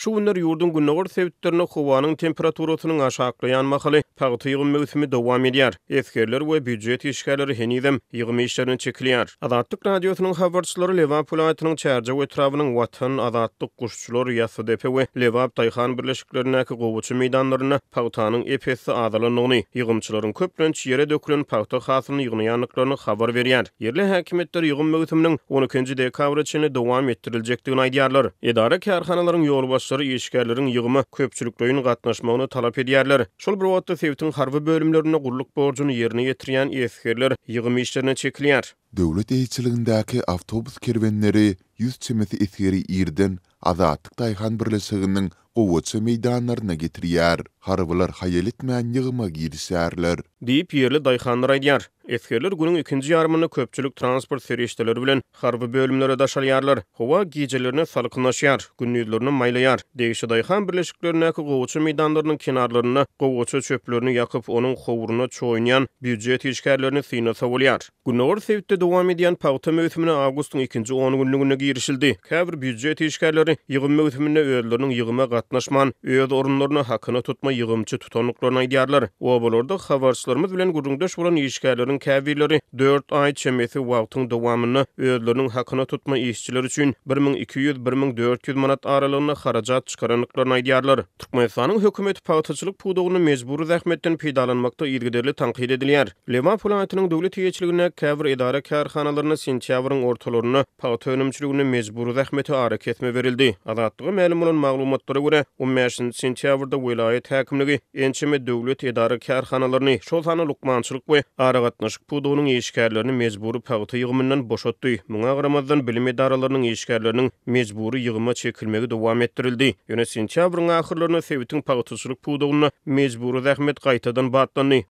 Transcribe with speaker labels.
Speaker 1: Şu günler yurdun günnogar sevittirini xovanın temperaturosunun aşaqlı yanmaqlı, pağıtı yığın mevsimi ediyar. Eskerler ve büccet işgaleri henizem, yığım işlerini çekiliyar. Azatlık radiosunun havarçıları Levap Pulaatının çarca ve trafının vatın azatlık kuşçular yasa depe ve Levap Tayhan Birleşiklerine ki qovucu meydanlarına pağıtanın epesi azalı Yığımçıların köprünç yere dökülün pağıtı khasının yığını yanıklarını veriyar. Yerli hakimetler yığın mevsiminin 12. dekavrı çini dovam ettirilcini dovam ettirilcini Sur ýeşkerlärini ýygny köpçülük bilen gatnaşmagyny talap edýärler. Şol bir wagtda fewtin harby bölümlerine gurluk borcuny ýerine ýetirýän ýeşkerler ýygnymeşlerini çekýär.
Speaker 2: Döwlet eýçilendäki awtobus kervenleri 100 çemesi eseri ýerden azat Täýhan birleşiginiň güwçü meýdanlaryna gitirýär. Harbylar hayal etmeýän ýygyma girişärler.
Speaker 1: Diýip ýerli daýhanlar aýdýar. Eskerler günüň ikinji ýarmyny köpçülük transport ferişdeleri bilen harby bölümlere daşalýarlar. Howa gejelerini salkynlaşýar, günnüýlerini maýlaýar. Degişi daýhan birleşikleriniň gowuçy meýdanlarynyň kenarlaryna gowuçy çöplerini ýakyp onuň howuruna çoýunýan bütçe işgärlerini syna sowulýar. Günnäwr sewtde dowam edýän pagtam öwtümini awgustyň 2-nji 10-nji gününe girişildi. Käbir bütçe işgärleri ýygymy öwtümine öýlerini ýygyma gatnaşman, öýe dorunlaryna hakyny tutýar. iýremçi tutanlyklaryna degýärler. O wagtda habarçylarymyz bilen gurundeş bolan işçiçiläriniň käbirleri 4 aý çemeti wagtyn dowamyny öwürleriniň haqtyna tutma işçiler üçin 1200-1400 manat araligyny harajat çykaranyklaryna degýärler. Türkmenistanyň hökümet faatçylyk pudugyny mejburi rahmetden peýdalanmakda ýetdirdirli tanqid edilýär. Lewan planatynyň döwlet ýetmegiligine käbir ýolary karxanalaryny sentýabr üçin ortalaryna faat öňümçüligini mejburi rahmete aragat etme berildi. Aladtyň melum görä 15 sentýabrda welaýet hakimligi enchimi döwlet edara kärhanalaryny şol sanly lukmançylyk we aragatnaşyk pudugynyň işgärlerini mezburi pagty ýygmynyň boşatdy. Muňa garamazdan bilim edaralarynyň işgärlerini mezburi ýygma çekilmegi dowam etdirildi. Ýöne sentýabryň ahyrlaryna sewitiň pagtysyzlyk pudugyny mezburi zähmet gaýtadan batdyny.